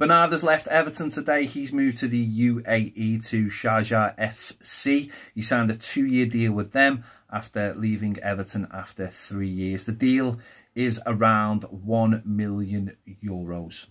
Bernard has left Everton today. He's moved to the UAE to Sharjah FC. He signed a two-year deal with them after leaving Everton after three years. The deal is around 1 million euros.